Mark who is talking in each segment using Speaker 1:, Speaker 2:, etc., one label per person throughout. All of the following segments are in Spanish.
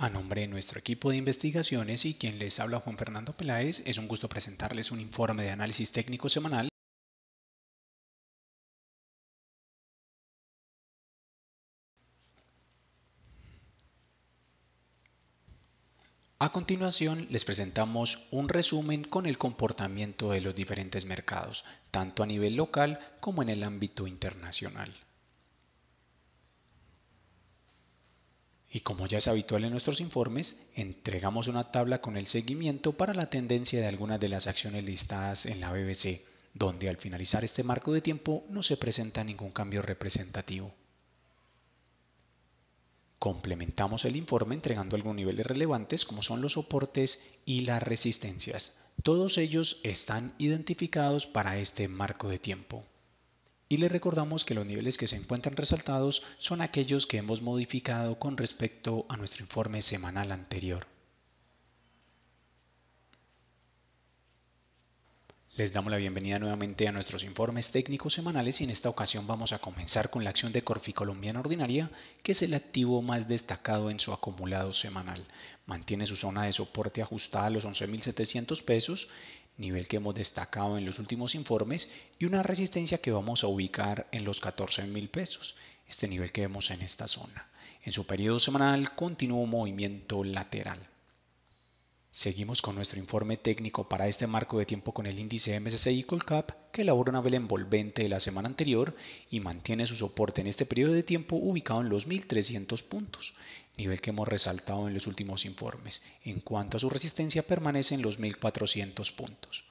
Speaker 1: A nombre de nuestro equipo de investigaciones y quien les habla Juan Fernando Peláez, es un gusto presentarles un informe de análisis técnico semanal A continuación les presentamos un resumen con el comportamiento de los diferentes mercados, tanto a nivel local como en el ámbito internacional. y como ya es habitual en nuestros informes, entregamos una tabla con el seguimiento para la tendencia de algunas de las acciones listadas en la BBC, donde al finalizar este marco de tiempo no se presenta ningún cambio representativo. Complementamos el informe entregando algunos niveles relevantes como son los soportes y las resistencias. Todos ellos están identificados para este marco de tiempo y le recordamos que los niveles que se encuentran resaltados son aquellos que hemos modificado con respecto a nuestro informe semanal anterior. Les damos la bienvenida nuevamente a nuestros informes técnicos semanales y en esta ocasión vamos a comenzar con la acción de Corfi colombiana Ordinaria, que es el activo más destacado en su acumulado semanal. Mantiene su zona de soporte ajustada a los 11.700 pesos nivel que hemos destacado en los últimos informes, y una resistencia que vamos a ubicar en los 14 mil pesos, este nivel que vemos en esta zona. En su periodo semanal continuó movimiento lateral. Seguimos con nuestro informe técnico para este marco de tiempo con el índice MSCI Colcap que elabora una vela envolvente de la semana anterior y mantiene su soporte en este periodo de tiempo ubicado en los 1300 puntos nivel que hemos resaltado en los últimos informes. En cuanto a su resistencia, permanece en los 1400 puntos.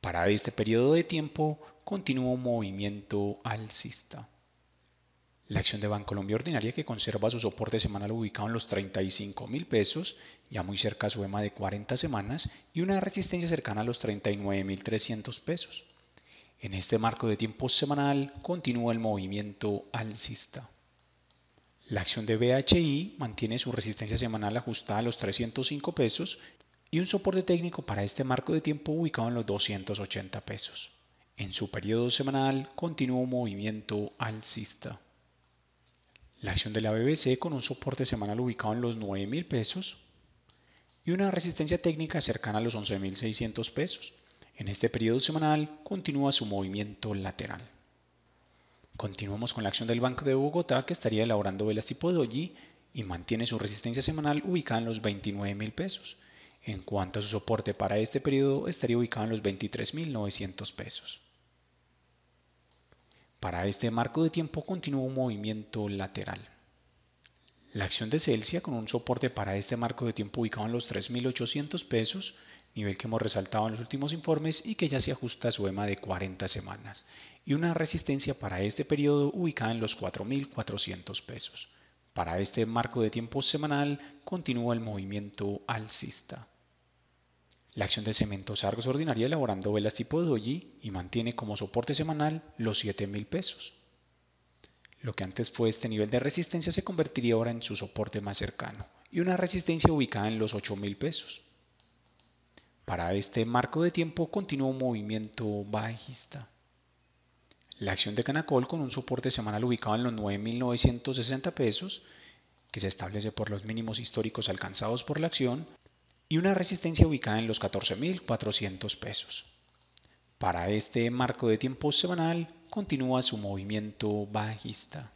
Speaker 1: Para este periodo de tiempo, continúa un movimiento alcista. La acción de Bancolombia Ordinaria que conserva su soporte semanal ubicado en los 35 mil pesos, ya muy cerca a su EMA de 40 semanas y una resistencia cercana a los 39 mil 300 pesos. En este marco de tiempo semanal continúa el movimiento alcista. La acción de BHI mantiene su resistencia semanal ajustada a los 305 pesos y un soporte técnico para este marco de tiempo ubicado en los 280 pesos. En su periodo semanal continúa un movimiento alcista. La acción de la BBC con un soporte semanal ubicado en los 9.000 pesos y una resistencia técnica cercana a los 11.600 pesos. En este periodo semanal continúa su movimiento lateral. Continuamos con la acción del Banco de Bogotá que estaría elaborando velas tipo doji y mantiene su resistencia semanal ubicada en los 29 mil pesos. En cuanto a su soporte para este periodo estaría ubicado en los 23.900 pesos. Para este marco de tiempo continúa un movimiento lateral. La acción de Celsius con un soporte para este marco de tiempo ubicado en los 3.800 pesos nivel que hemos resaltado en los últimos informes y que ya se ajusta a su EMA de 40 semanas, y una resistencia para este periodo ubicada en los 4.400 pesos. Para este marco de tiempo semanal continúa el movimiento alcista. La acción de cementos Argos ordinaria elaborando velas tipo doji y mantiene como soporte semanal los 7.000 pesos. Lo que antes fue este nivel de resistencia se convertiría ahora en su soporte más cercano y una resistencia ubicada en los 8.000 pesos. Para este marco de tiempo continúa un movimiento bajista. La acción de Canacol con un soporte semanal ubicado en los 9.960 pesos, que se establece por los mínimos históricos alcanzados por la acción, y una resistencia ubicada en los 14.400 pesos. Para este marco de tiempo semanal continúa su movimiento bajista.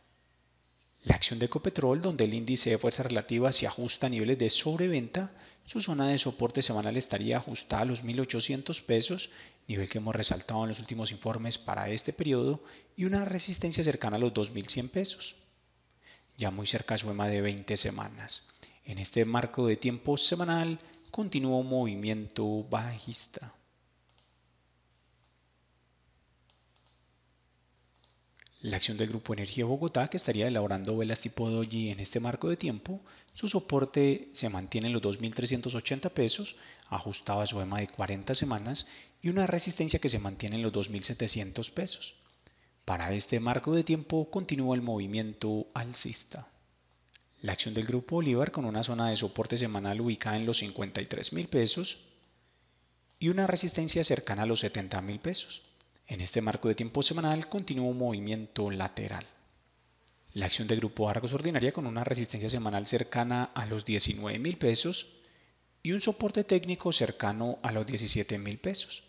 Speaker 1: La acción de Ecopetrol, donde el índice de fuerza relativa se ajusta a niveles de sobreventa, su zona de soporte semanal estaría ajustada a los 1.800 pesos, nivel que hemos resaltado en los últimos informes para este periodo, y una resistencia cercana a los 2.100 pesos, ya muy cerca a su de 20 semanas. En este marco de tiempo semanal continúa un movimiento bajista. la acción del Grupo Energía Bogotá, que estaría elaborando velas tipo doji en este marco de tiempo, su soporte se mantiene en los 2.380 pesos, ajustado a su EMA de 40 semanas, y una resistencia que se mantiene en los 2.700 pesos. Para este marco de tiempo continúa el movimiento alcista. La acción del Grupo Bolívar con una zona de soporte semanal ubicada en los 53.000 pesos y una resistencia cercana a los 70.000 pesos. En este marco de tiempo semanal continúa un movimiento lateral. La acción de grupo Argos ordinaria con una resistencia semanal cercana a los 19 mil pesos y un soporte técnico cercano a los 17 mil pesos.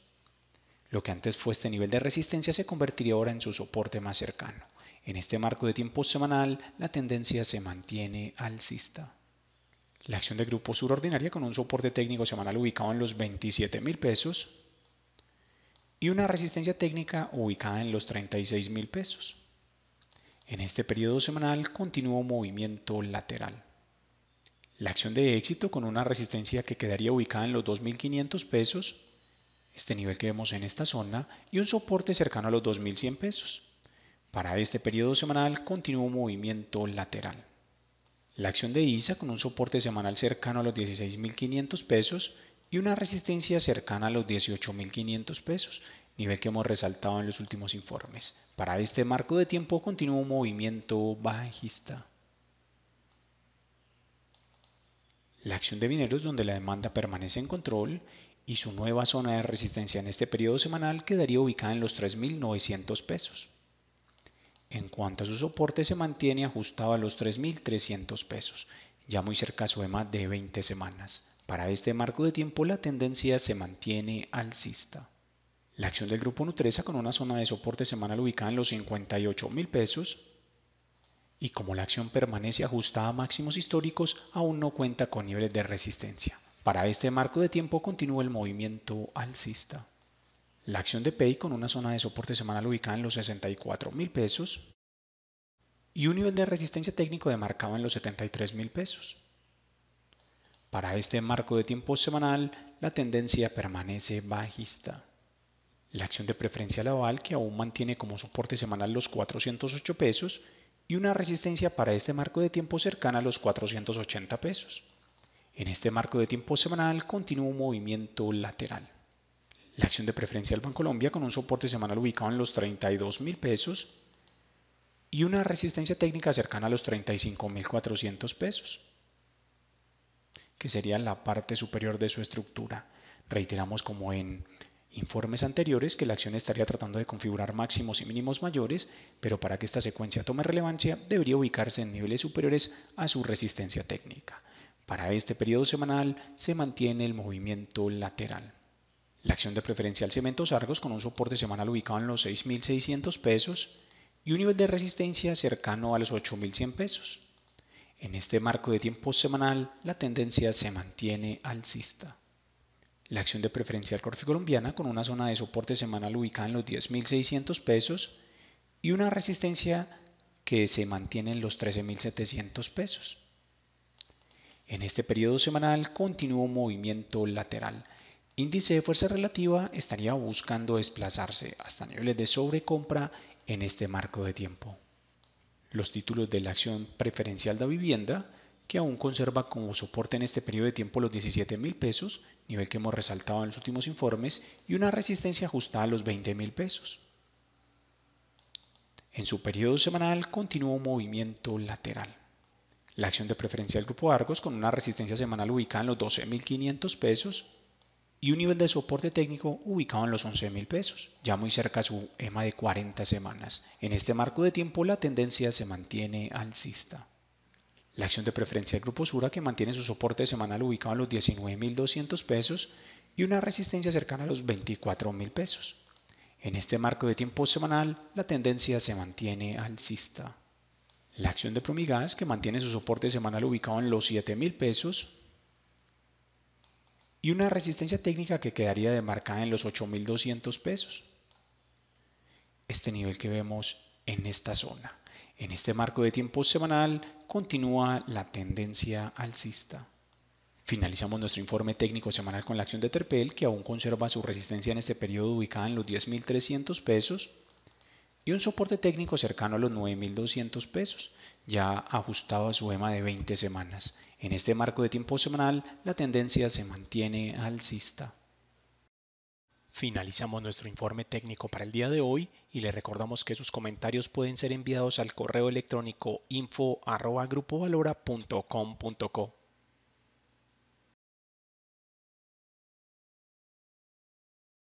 Speaker 1: Lo que antes fue este nivel de resistencia se convertiría ahora en su soporte más cercano. En este marco de tiempo semanal, la tendencia se mantiene alcista. La acción de grupo Sur Ordinaria con un soporte técnico semanal ubicado en los 27 mil pesos y una resistencia técnica ubicada en los 36 mil pesos. En este periodo semanal continuó movimiento lateral. La acción de éxito con una resistencia que quedaría ubicada en los 2.500 pesos, este nivel que vemos en esta zona, y un soporte cercano a los 2.100 pesos. Para este periodo semanal continuó movimiento lateral. La acción de ISA con un soporte semanal cercano a los 16.500 pesos y una resistencia cercana a los 18.500 pesos, nivel que hemos resaltado en los últimos informes. Para este marco de tiempo continúa un movimiento bajista. La acción de mineros donde la demanda permanece en control y su nueva zona de resistencia en este periodo semanal quedaría ubicada en los 3.900 pesos. En cuanto a su soporte se mantiene ajustado a los 3.300 pesos, ya muy cerca a su EMA de 20 semanas. Para este marco de tiempo la tendencia se mantiene alcista. La acción del grupo Nutresa con una zona de soporte semanal ubicada en los 58 mil pesos y como la acción permanece ajustada a máximos históricos aún no cuenta con niveles de resistencia. Para este marco de tiempo continúa el movimiento alcista. La acción de PEI con una zona de soporte semanal ubicada en los $64,000 mil pesos y un nivel de resistencia técnico demarcado en los 73 mil pesos. Para este marco de tiempo semanal, la tendencia permanece bajista. La acción de preferencia la que aún mantiene como soporte semanal los 408 pesos y una resistencia para este marco de tiempo cercana a los 480 pesos. En este marco de tiempo semanal continúa un movimiento lateral. La acción de preferencia del Colombia con un soporte semanal ubicado en los 32 mil pesos y una resistencia técnica cercana a los 35.400 pesos que sería la parte superior de su estructura. Reiteramos como en informes anteriores que la acción estaría tratando de configurar máximos y mínimos mayores, pero para que esta secuencia tome relevancia debería ubicarse en niveles superiores a su resistencia técnica. Para este periodo semanal se mantiene el movimiento lateral. La acción de preferencial Cementos Argos con un soporte semanal ubicado en los 6.600 pesos y un nivel de resistencia cercano a los 8.100 pesos. En este marco de tiempo semanal, la tendencia se mantiene alcista. La acción de Preferencia Corfi colombiana con una zona de soporte semanal ubicada en los 10.600 pesos y una resistencia que se mantiene en los 13.700 pesos. En este periodo semanal continuó movimiento lateral. Índice de fuerza relativa estaría buscando desplazarse hasta niveles de sobrecompra en este marco de tiempo los títulos de la acción preferencial de vivienda, que aún conserva como soporte en este periodo de tiempo los 17 mil pesos, nivel que hemos resaltado en los últimos informes, y una resistencia ajustada a los 20 mil pesos. En su periodo semanal continuó un movimiento lateral. La acción de preferencia del Grupo Argos con una resistencia semanal ubicada en los 12.500 pesos y un nivel de soporte técnico ubicado en los 11,000 pesos, ya muy cerca a su EMA de 40 semanas. En este marco de tiempo la tendencia se mantiene alcista. La acción de preferencia de Grupo Sura que mantiene su soporte semanal ubicado en los 19.200 pesos y una resistencia cercana a los 24.000 pesos. En este marco de tiempo semanal la tendencia se mantiene alcista. La acción de Promigas que mantiene su soporte semanal ubicado en los 7.000 pesos y una resistencia técnica que quedaría demarcada en los 8.200 pesos. Este nivel que vemos en esta zona, en este marco de tiempo semanal, continúa la tendencia alcista. Finalizamos nuestro informe técnico semanal con la acción de Terpel, que aún conserva su resistencia en este periodo ubicada en los 10.300 pesos y un soporte técnico cercano a los 9.200 pesos, ya ajustado a su EMA de 20 semanas. En este marco de tiempo semanal, la tendencia se mantiene alcista. Finalizamos nuestro informe técnico para el día de hoy y le recordamos que sus comentarios pueden ser enviados al correo electrónico info.grupovalora.com.co.